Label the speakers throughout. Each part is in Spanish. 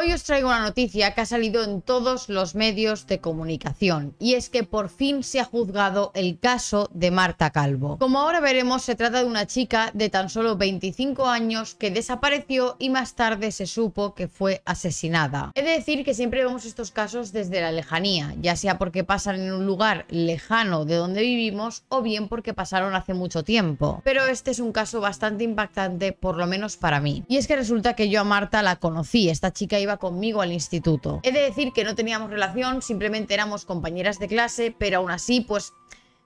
Speaker 1: Hoy os traigo una noticia que ha salido en todos los medios de comunicación y es que por fin se ha juzgado el caso de Marta Calvo. Como ahora veremos, se trata de una chica de tan solo 25 años que desapareció y más tarde se supo que fue asesinada. He de decir que siempre vemos estos casos desde la lejanía, ya sea porque pasan en un lugar lejano de donde vivimos o bien porque pasaron hace mucho tiempo. Pero este es un caso bastante impactante, por lo menos para mí. Y es que resulta que yo a Marta la conocí, esta chica iba conmigo al instituto. He de decir que no teníamos relación, simplemente éramos compañeras de clase, pero aún así, pues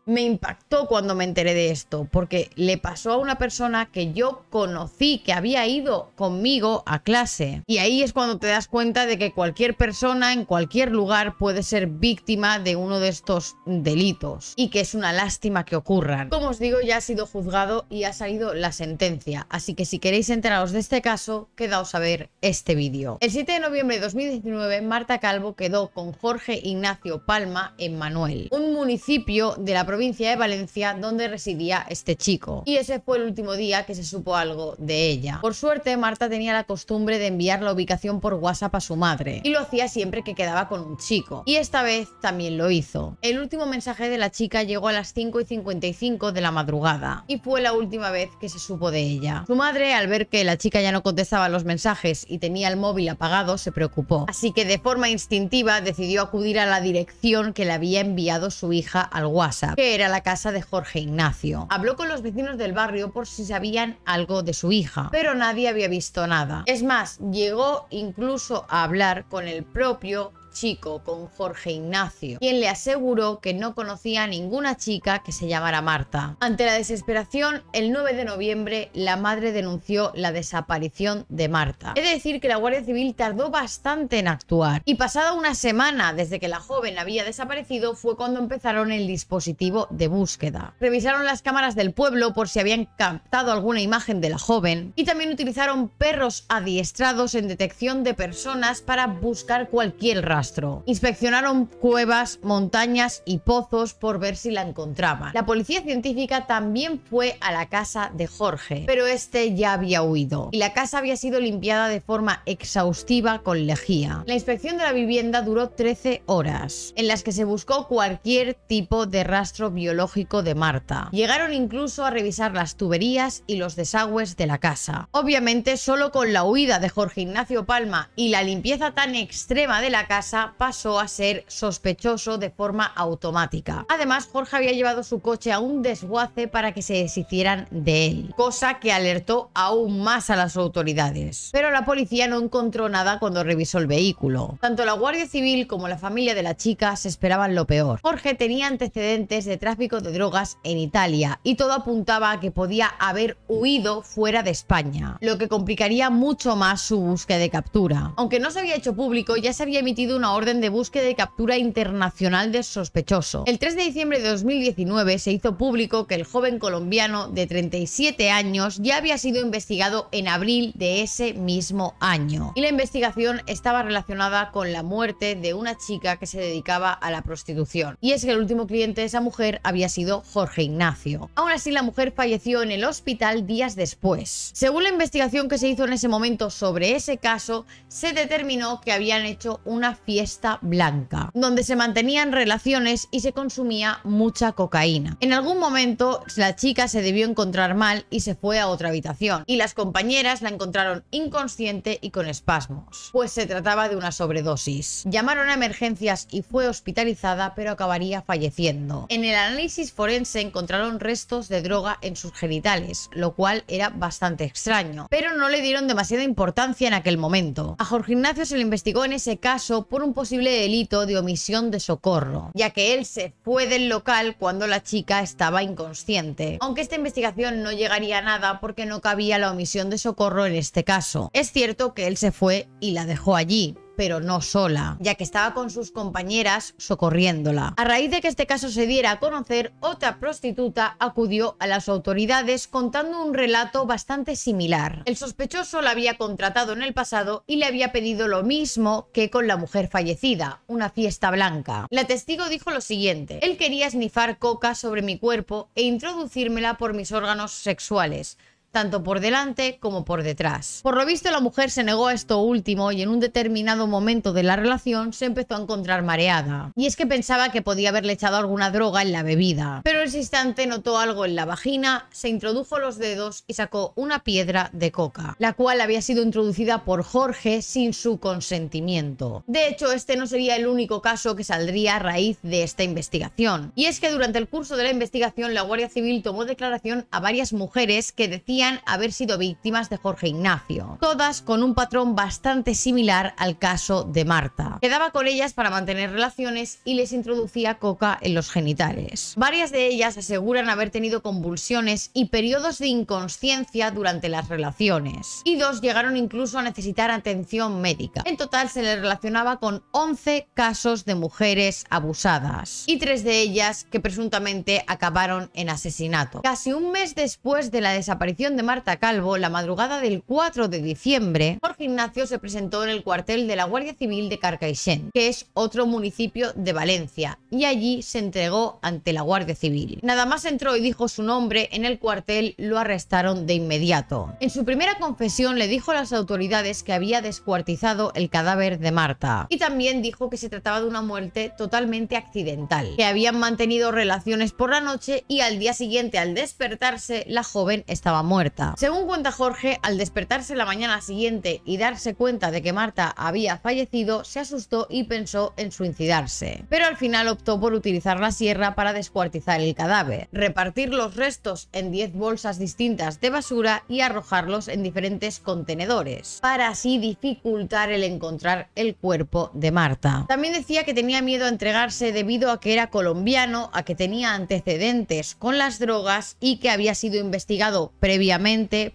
Speaker 1: me impactó cuando me enteré de esto, porque le pasó a una persona que yo conocí, que había ido conmigo a clase. Y ahí es cuando te das cuenta de que cualquier persona en cualquier lugar puede ser víctima de uno de estos delitos y que es una lástima que ocurran. Como os digo, ya ha sido juzgado y ha salido la sentencia, así que si queréis enteraros de este caso, quedaos a ver este vídeo. El 7 de noviembre de 2019, Marta Calvo quedó con Jorge Ignacio Palma en Manuel, un municipio de la provincia de Valencia donde residía este chico. Y ese fue el último día que se supo algo de ella. Por suerte, Marta tenía la costumbre de enviar la ubicación por WhatsApp a su madre y lo hacía siempre que quedaba con un chico. Y esta vez también lo hizo. El último mensaje de la chica llegó a las 5 y 55 de la madrugada y fue la última vez que se supo de ella. Su madre, al ver que la chica ya no contestaba los mensajes y tenía el móvil apagado, se preocupó. Así que de forma instintiva decidió acudir a la dirección que le había enviado su hija al WhatsApp era la casa de Jorge Ignacio. Habló con los vecinos del barrio por si sabían algo de su hija, pero nadie había visto nada. Es más, llegó incluso a hablar con el propio chico, con Jorge Ignacio, quien le aseguró que no conocía ninguna chica que se llamara Marta. Ante la desesperación, el 9 de noviembre la madre denunció la desaparición de Marta. Es de decir que la Guardia Civil tardó bastante en actuar y pasada una semana desde que la joven había desaparecido fue cuando empezaron el dispositivo de búsqueda. Revisaron las cámaras del pueblo por si habían captado alguna imagen de la joven y también utilizaron perros adiestrados en detección de personas para buscar cualquier rastro. Inspeccionaron cuevas, montañas y pozos por ver si la encontraban. La policía científica también fue a la casa de Jorge, pero este ya había huido y la casa había sido limpiada de forma exhaustiva con lejía. La inspección de la vivienda duró 13 horas, en las que se buscó cualquier tipo de rastro biológico de Marta. Llegaron incluso a revisar las tuberías y los desagües de la casa. Obviamente, solo con la huida de Jorge Ignacio Palma y la limpieza tan extrema de la casa, pasó a ser sospechoso de forma automática. Además, Jorge había llevado su coche a un desguace para que se deshicieran de él, cosa que alertó aún más a las autoridades. Pero la policía no encontró nada cuando revisó el vehículo. Tanto la Guardia Civil como la familia de la chica se esperaban lo peor. Jorge tenía antecedentes de tráfico de drogas en Italia y todo apuntaba a que podía haber huido fuera de España, lo que complicaría mucho más su búsqueda de captura. Aunque no se había hecho público, ya se había emitido un una orden de búsqueda y captura internacional del sospechoso. El 3 de diciembre de 2019 se hizo público que el joven colombiano de 37 años ya había sido investigado en abril de ese mismo año. Y la investigación estaba relacionada con la muerte de una chica que se dedicaba a la prostitución. Y es que el último cliente de esa mujer había sido Jorge Ignacio. Aún así, la mujer falleció en el hospital días después. Según la investigación que se hizo en ese momento sobre ese caso, se determinó que habían hecho una fiesta fiesta blanca, donde se mantenían relaciones y se consumía mucha cocaína. En algún momento la chica se debió encontrar mal y se fue a otra habitación, y las compañeras la encontraron inconsciente y con espasmos, pues se trataba de una sobredosis. Llamaron a emergencias y fue hospitalizada, pero acabaría falleciendo. En el análisis forense encontraron restos de droga en sus genitales, lo cual era bastante extraño, pero no le dieron demasiada importancia en aquel momento. A Jorge Ignacio se le investigó en ese caso por un posible delito de omisión de socorro, ya que él se fue del local cuando la chica estaba inconsciente. Aunque esta investigación no llegaría a nada porque no cabía la omisión de socorro en este caso. Es cierto que él se fue y la dejó allí, pero no sola, ya que estaba con sus compañeras socorriéndola. A raíz de que este caso se diera a conocer, otra prostituta acudió a las autoridades contando un relato bastante similar. El sospechoso la había contratado en el pasado y le había pedido lo mismo que con la mujer fallecida, una fiesta blanca. La testigo dijo lo siguiente, él quería esnifar coca sobre mi cuerpo e introducírmela por mis órganos sexuales tanto por delante como por detrás. Por lo visto la mujer se negó a esto último y en un determinado momento de la relación se empezó a encontrar mareada. Y es que pensaba que podía haberle echado alguna droga en la bebida. Pero ese instante notó algo en la vagina, se introdujo los dedos y sacó una piedra de coca, la cual había sido introducida por Jorge sin su consentimiento. De hecho, este no sería el único caso que saldría a raíz de esta investigación. Y es que durante el curso de la investigación la Guardia Civil tomó declaración a varias mujeres que decían haber sido víctimas de Jorge Ignacio, todas con un patrón bastante similar al caso de Marta. Quedaba con ellas para mantener relaciones y les introducía coca en los genitales. Varias de ellas aseguran haber tenido convulsiones y periodos de inconsciencia durante las relaciones, y dos llegaron incluso a necesitar atención médica. En total se les relacionaba con 11 casos de mujeres abusadas, y tres de ellas que presuntamente acabaron en asesinato. Casi un mes después de la desaparición de Marta Calvo, la madrugada del 4 de diciembre, Jorge Ignacio se presentó en el cuartel de la Guardia Civil de Carcaixent, que es otro municipio de Valencia, y allí se entregó ante la Guardia Civil. Nada más entró y dijo su nombre, en el cuartel lo arrestaron de inmediato. En su primera confesión le dijo a las autoridades que había descuartizado el cadáver de Marta, y también dijo que se trataba de una muerte totalmente accidental, que habían mantenido relaciones por la noche y al día siguiente al despertarse la joven estaba muerta. Según cuenta Jorge, al despertarse la mañana siguiente y darse cuenta de que Marta había fallecido, se asustó y pensó en suicidarse. Pero al final optó por utilizar la sierra para descuartizar el cadáver, repartir los restos en 10 bolsas distintas de basura y arrojarlos en diferentes contenedores, para así dificultar el encontrar el cuerpo de Marta. También decía que tenía miedo a entregarse debido a que era colombiano, a que tenía antecedentes con las drogas y que había sido investigado previamente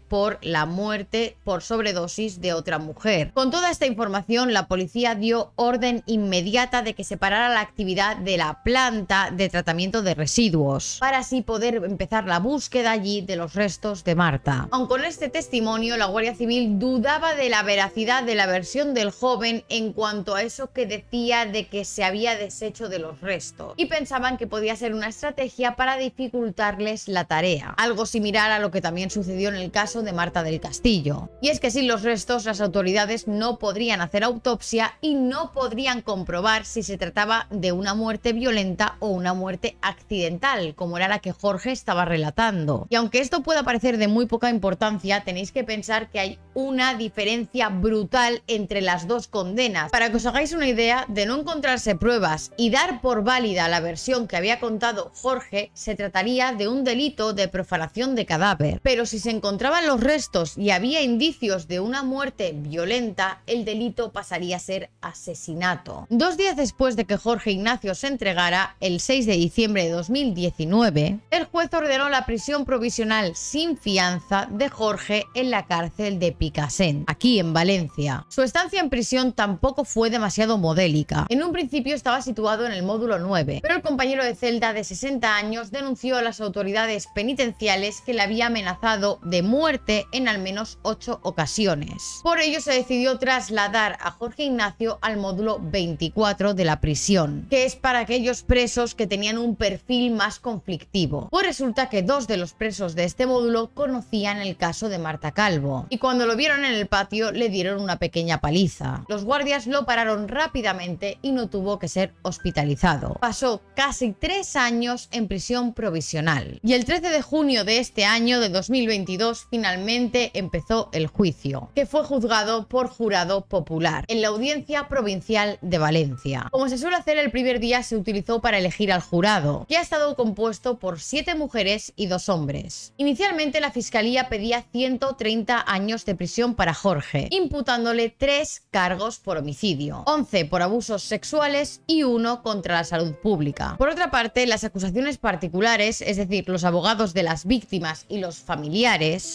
Speaker 1: por la muerte por sobredosis de otra mujer. Con toda esta información, la policía dio orden inmediata de que se parara la actividad de la planta de tratamiento de residuos, para así poder empezar la búsqueda allí de los restos de Marta. Aun con este testimonio, la Guardia Civil dudaba de la veracidad de la versión del joven en cuanto a eso que decía de que se había deshecho de los restos, y pensaban que podía ser una estrategia para dificultarles la tarea, algo similar a lo que también sucedió en el caso de Marta del Castillo. Y es que sin los restos las autoridades no podrían hacer autopsia y no podrían comprobar si se trataba de una muerte violenta o una muerte accidental, como era la que Jorge estaba relatando. Y aunque esto pueda parecer de muy poca importancia, tenéis que pensar que hay una diferencia brutal entre las dos condenas. Para que os hagáis una idea, de no encontrarse pruebas y dar por válida la versión que había contado Jorge, se trataría de un delito de profanación de cadáver. Pero si se encontraban los restos y había indicios de una muerte violenta, el delito pasaría a ser asesinato. Dos días después de que Jorge Ignacio se entregara, el 6 de diciembre de 2019, el juez ordenó la prisión provisional sin fianza de Jorge en la cárcel de Picasen, aquí en Valencia. Su estancia en prisión tampoco fue demasiado modélica. En un principio estaba situado en el módulo 9, pero el compañero de celda de 60 años denunció a las autoridades penitenciales que le había amenazado de muerte en al menos ocho ocasiones. Por ello se decidió trasladar a Jorge Ignacio al módulo 24 de la prisión, que es para aquellos presos que tenían un perfil más conflictivo. Pues resulta que dos de los presos de este módulo conocían el caso de Marta Calvo, y cuando lo vieron en el patio le dieron una pequeña paliza. Los guardias lo pararon rápidamente y no tuvo que ser hospitalizado. Pasó casi tres años en prisión provisional. Y el 13 de junio de este año de 2000 2022 finalmente empezó el juicio, que fue juzgado por jurado popular en la audiencia provincial de Valencia. Como se suele hacer el primer día se utilizó para elegir al jurado, que ha estado compuesto por siete mujeres y dos hombres. Inicialmente la fiscalía pedía 130 años de prisión para Jorge, imputándole tres cargos por homicidio, 11 por abusos sexuales y uno contra la salud pública. Por otra parte, las acusaciones particulares, es decir, los abogados de las víctimas y los familiares,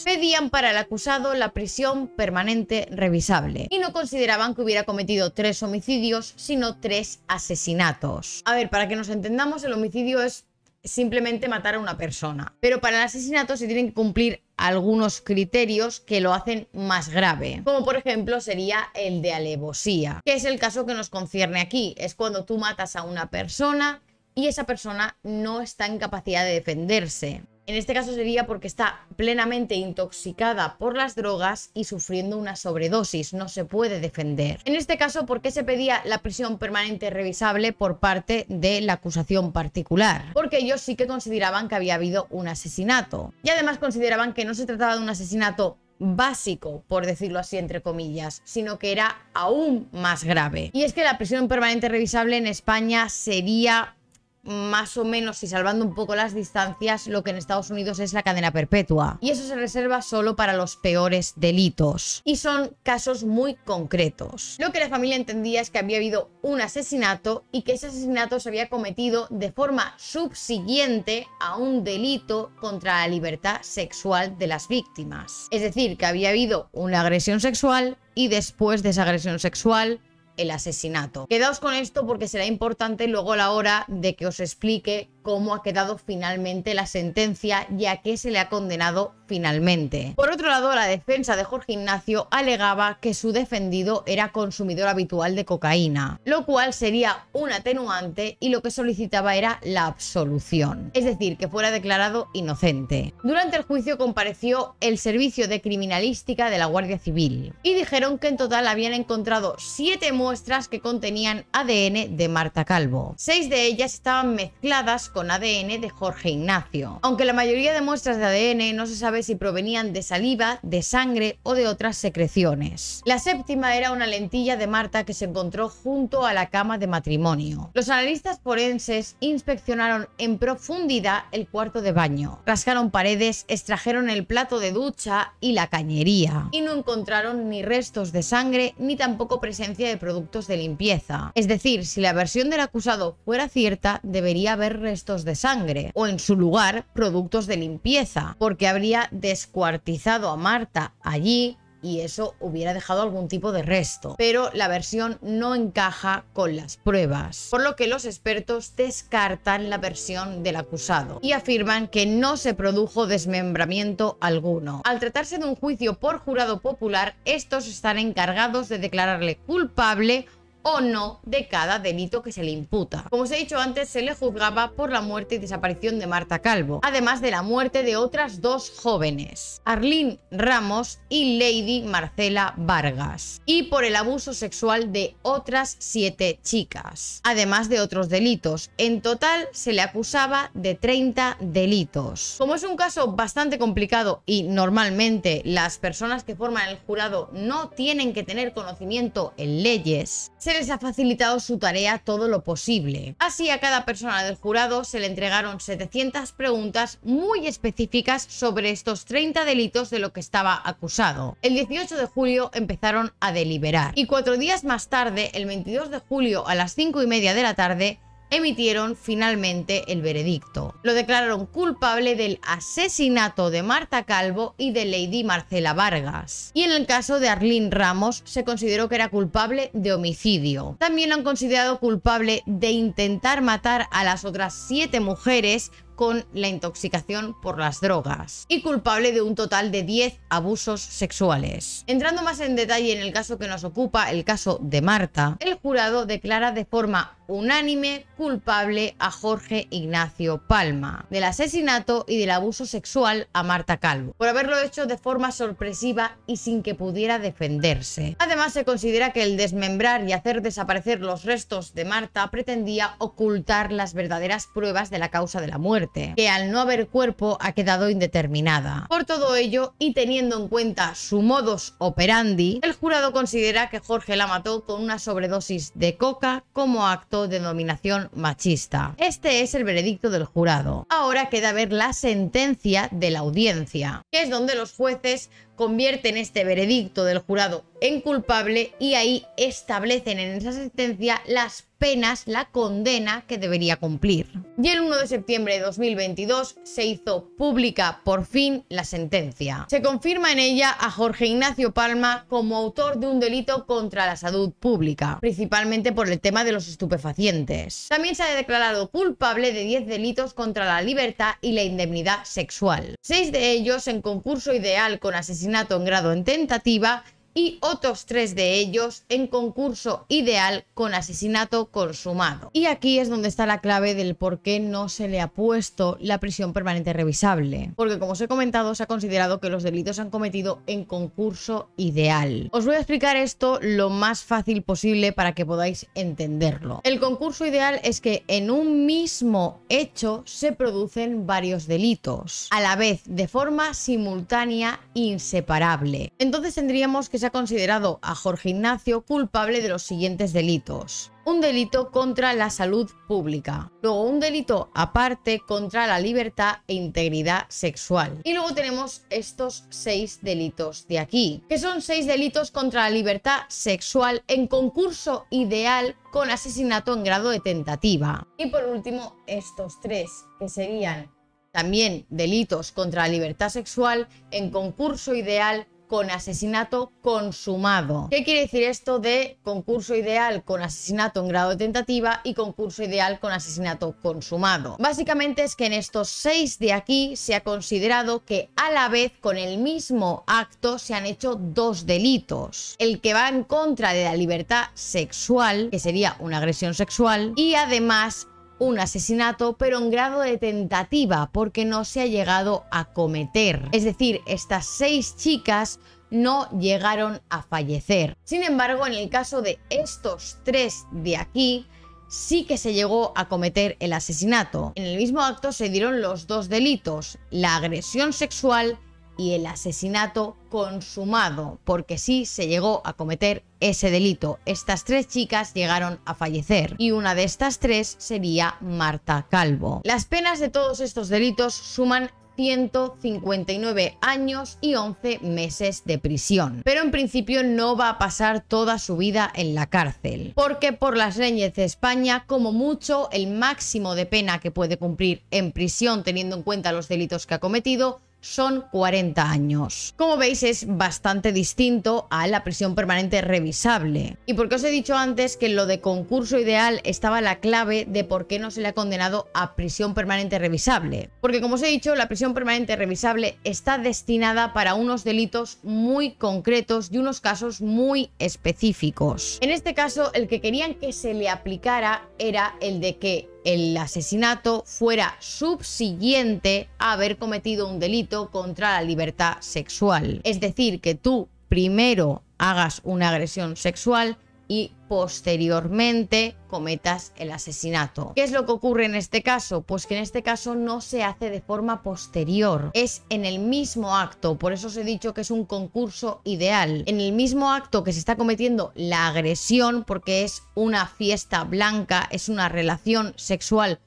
Speaker 1: pedían para el acusado la prisión permanente revisable y no consideraban que hubiera cometido tres homicidios, sino tres asesinatos. A ver, para que nos entendamos, el homicidio es simplemente matar a una persona. Pero para el asesinato se tienen que cumplir algunos criterios que lo hacen más grave, como por ejemplo sería el de alevosía, que es el caso que nos concierne aquí, es cuando tú matas a una persona y esa persona no está en capacidad de defenderse. En este caso sería porque está plenamente intoxicada por las drogas y sufriendo una sobredosis, no se puede defender. En este caso, ¿por qué se pedía la prisión permanente revisable por parte de la acusación particular? Porque ellos sí que consideraban que había habido un asesinato. Y además consideraban que no se trataba de un asesinato básico, por decirlo así, entre comillas, sino que era aún más grave. Y es que la prisión permanente revisable en España sería más o menos y salvando un poco las distancias lo que en Estados Unidos es la cadena perpetua. Y eso se reserva solo para los peores delitos. Y son casos muy concretos. Lo que la familia entendía es que había habido un asesinato y que ese asesinato se había cometido de forma subsiguiente a un delito contra la libertad sexual de las víctimas. Es decir, que había habido una agresión sexual y después de esa agresión sexual el asesinato. Quedaos con esto porque será importante luego a la hora de que os explique cómo ha quedado finalmente la sentencia ya que se le ha condenado finalmente. Por otro lado, la defensa de Jorge Ignacio alegaba que su defendido era consumidor habitual de cocaína, lo cual sería un atenuante y lo que solicitaba era la absolución, es decir, que fuera declarado inocente. Durante el juicio compareció el Servicio de Criminalística de la Guardia Civil y dijeron que en total habían encontrado siete muestras que contenían ADN de Marta Calvo. Seis de ellas estaban mezcladas con ADN de Jorge Ignacio. Aunque la mayoría de muestras de ADN no se sabe si provenían de saliva, de sangre o de otras secreciones. La séptima era una lentilla de Marta que se encontró junto a la cama de matrimonio. Los analistas forenses inspeccionaron en profundidad el cuarto de baño, rascaron paredes, extrajeron el plato de ducha y la cañería, y no encontraron ni restos de sangre ni tampoco presencia de productos de limpieza. Es decir, si la versión del acusado fuera cierta, debería haber de sangre o en su lugar productos de limpieza, porque habría descuartizado a Marta allí y eso hubiera dejado algún tipo de resto, pero la versión no encaja con las pruebas, por lo que los expertos descartan la versión del acusado y afirman que no se produjo desmembramiento alguno. Al tratarse de un juicio por jurado popular, estos están encargados de declararle culpable o no de cada delito que se le imputa. Como os he dicho antes, se le juzgaba por la muerte y desaparición de Marta Calvo, además de la muerte de otras dos jóvenes, Arlene Ramos y Lady Marcela Vargas, y por el abuso sexual de otras siete chicas, además de otros delitos. En total se le acusaba de 30 delitos. Como es un caso bastante complicado y normalmente las personas que forman el jurado no tienen que tener conocimiento en leyes, se les ha facilitado su tarea todo lo posible. Así a cada persona del jurado se le entregaron 700 preguntas muy específicas sobre estos 30 delitos de lo que estaba acusado. El 18 de julio empezaron a deliberar y cuatro días más tarde, el 22 de julio a las 5 y media de la tarde, emitieron finalmente el veredicto. Lo declararon culpable del asesinato de Marta Calvo y de Lady Marcela Vargas. Y en el caso de Arlín Ramos se consideró que era culpable de homicidio. También lo han considerado culpable de intentar matar a las otras siete mujeres con la intoxicación por las drogas y culpable de un total de 10 abusos sexuales. Entrando más en detalle en el caso que nos ocupa, el caso de Marta, el jurado declara de forma unánime culpable a Jorge Ignacio Palma del asesinato y del abuso sexual a Marta Calvo, por haberlo hecho de forma sorpresiva y sin que pudiera defenderse. Además, se considera que el desmembrar y hacer desaparecer los restos de Marta pretendía ocultar las verdaderas pruebas de la causa de la muerte que al no haber cuerpo ha quedado indeterminada. Por todo ello, y teniendo en cuenta su modus operandi, el jurado considera que Jorge la mató con una sobredosis de coca como acto de dominación machista. Este es el veredicto del jurado. Ahora queda ver la sentencia de la audiencia, que es donde los jueces convierten este veredicto del jurado en culpable y ahí establecen en esa sentencia las penas, la condena que debería cumplir. Y el 1 de septiembre de 2022 se hizo pública por fin la sentencia. Se confirma en ella a Jorge Ignacio Palma como autor de un delito contra la salud pública, principalmente por el tema de los estupefacientes. También se ha declarado culpable de 10 delitos contra la libertad y la indemnidad sexual. Seis de ellos en concurso ideal con asesinato en grado en tentativa y otros tres de ellos en concurso ideal con asesinato consumado. Y aquí es donde está la clave del por qué no se le ha puesto la prisión permanente revisable, porque como os he comentado se ha considerado que los delitos se han cometido en concurso ideal. Os voy a explicar esto lo más fácil posible para que podáis entenderlo. El concurso ideal es que en un mismo hecho se producen varios delitos, a la vez de forma simultánea e inseparable. Entonces tendríamos que ha considerado a Jorge Ignacio culpable de los siguientes delitos. Un delito contra la salud pública, luego un delito aparte contra la libertad e integridad sexual. Y luego tenemos estos seis delitos de aquí, que son seis delitos contra la libertad sexual en concurso ideal con asesinato en grado de tentativa. Y por último, estos tres, que serían también delitos contra la libertad sexual en concurso ideal con asesinato consumado. ¿Qué quiere decir esto de concurso ideal con asesinato en grado de tentativa y concurso ideal con asesinato consumado? Básicamente es que en estos seis de aquí se ha considerado que a la vez con el mismo acto se han hecho dos delitos. El que va en contra de la libertad sexual, que sería una agresión sexual, y además un asesinato, pero en grado de tentativa, porque no se ha llegado a cometer. Es decir, estas seis chicas no llegaron a fallecer. Sin embargo, en el caso de estos tres de aquí, sí que se llegó a cometer el asesinato. En el mismo acto se dieron los dos delitos, la agresión sexual y el asesinato consumado, porque sí se llegó a cometer ese delito. Estas tres chicas llegaron a fallecer y una de estas tres sería Marta Calvo. Las penas de todos estos delitos suman 159 años y 11 meses de prisión. Pero en principio no va a pasar toda su vida en la cárcel, porque por las leyes de España, como mucho, el máximo de pena que puede cumplir en prisión teniendo en cuenta los delitos que ha cometido son 40 años. Como veis es bastante distinto a la prisión permanente revisable. Y porque os he dicho antes que lo de concurso ideal estaba la clave de por qué no se le ha condenado a prisión permanente revisable. Porque como os he dicho, la prisión permanente revisable está destinada para unos delitos muy concretos y unos casos muy específicos. En este caso, el que querían que se le aplicara era el de que el asesinato fuera subsiguiente a haber cometido un delito contra la libertad sexual. Es decir, que tú primero hagas una agresión sexual, y posteriormente cometas el asesinato. ¿Qué es lo que ocurre en este caso? Pues que en este caso no se hace de forma posterior, es en el mismo acto, por eso os he dicho que es un concurso ideal. En el mismo acto que se está cometiendo la agresión, porque es una fiesta blanca, es una relación sexual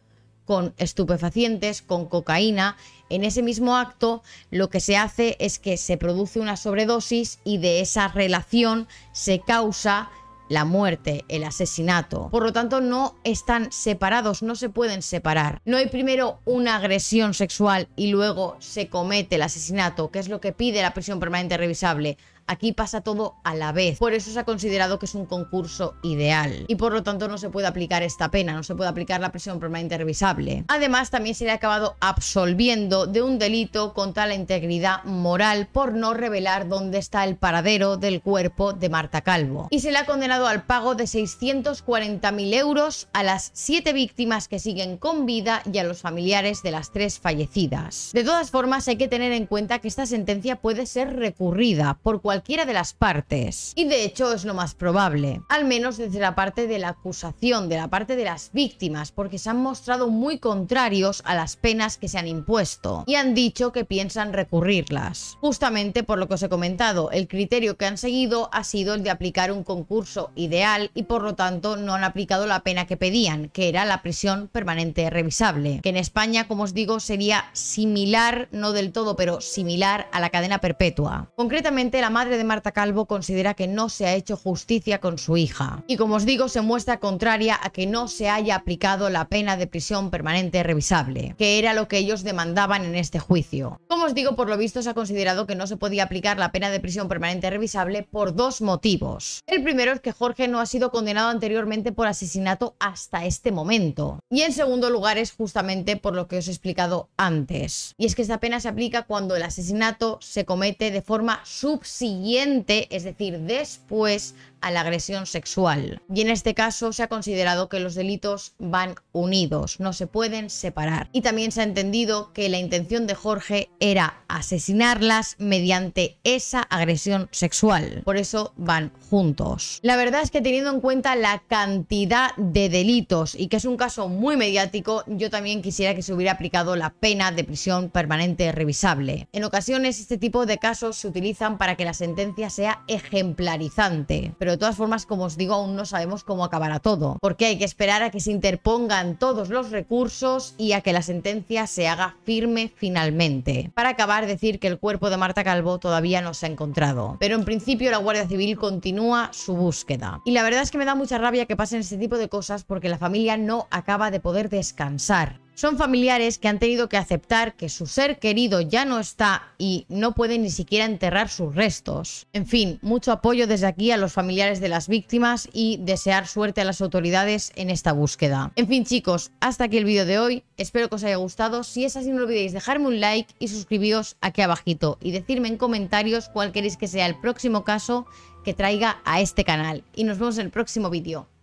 Speaker 1: con estupefacientes, con cocaína. En ese mismo acto lo que se hace es que se produce una sobredosis y de esa relación se causa la muerte, el asesinato. Por lo tanto, no están separados, no se pueden separar. No hay primero una agresión sexual y luego se comete el asesinato, que es lo que pide la prisión permanente revisable. Aquí pasa todo a la vez. Por eso se ha considerado que es un concurso ideal. Y por lo tanto no se puede aplicar esta pena, no se puede aplicar la prisión permanente revisable. Además, también se le ha acabado absolviendo de un delito contra la integridad moral por no revelar dónde está el paradero del cuerpo de Marta Calvo. Y se le ha condenado al pago de 640.000 euros a las 7 víctimas que siguen con vida y a los familiares de las tres fallecidas. De todas formas, hay que tener en cuenta que esta sentencia puede ser recurrida por cualquier cualquiera de las partes. Y de hecho es lo más probable, al menos desde la parte de la acusación, de la parte de las víctimas, porque se han mostrado muy contrarios a las penas que se han impuesto y han dicho que piensan recurrirlas. Justamente por lo que os he comentado, el criterio que han seguido ha sido el de aplicar un concurso ideal y por lo tanto no han aplicado la pena que pedían, que era la prisión permanente revisable, que en España, como os digo, sería similar, no del todo, pero similar a la cadena perpetua. Concretamente, la madre de Marta Calvo considera que no se ha hecho justicia con su hija. Y como os digo, se muestra contraria a que no se haya aplicado la pena de prisión permanente revisable, que era lo que ellos demandaban en este juicio. Como os digo, por lo visto se ha considerado que no se podía aplicar la pena de prisión permanente revisable por dos motivos. El primero es que Jorge no ha sido condenado anteriormente por asesinato hasta este momento. Y en segundo lugar es justamente por lo que os he explicado antes. Y es que esta pena se aplica cuando el asesinato se comete de forma subsidiaria siguiente, es decir, después, la agresión sexual. Y en este caso se ha considerado que los delitos van unidos, no se pueden separar. Y también se ha entendido que la intención de Jorge era asesinarlas mediante esa agresión sexual. Por eso van juntos. La verdad es que teniendo en cuenta la cantidad de delitos y que es un caso muy mediático, yo también quisiera que se hubiera aplicado la pena de prisión permanente revisable. En ocasiones este tipo de casos se utilizan para que la sentencia sea ejemplarizante, pero de todas formas, como os digo, aún no sabemos cómo acabará todo, porque hay que esperar a que se interpongan todos los recursos y a que la sentencia se haga firme finalmente. Para acabar, decir que el cuerpo de Marta Calvo todavía no se ha encontrado, pero en principio la Guardia Civil continúa su búsqueda. Y la verdad es que me da mucha rabia que pasen este tipo de cosas porque la familia no acaba de poder descansar son familiares que han tenido que aceptar que su ser querido ya no está y no pueden ni siquiera enterrar sus restos. En fin, mucho apoyo desde aquí a los familiares de las víctimas y desear suerte a las autoridades en esta búsqueda. En fin chicos, hasta aquí el vídeo de hoy, espero que os haya gustado, si es así no olvidéis dejarme un like y suscribiros aquí abajito y decirme en comentarios cuál queréis que sea el próximo caso que traiga a este canal y nos vemos en el próximo vídeo.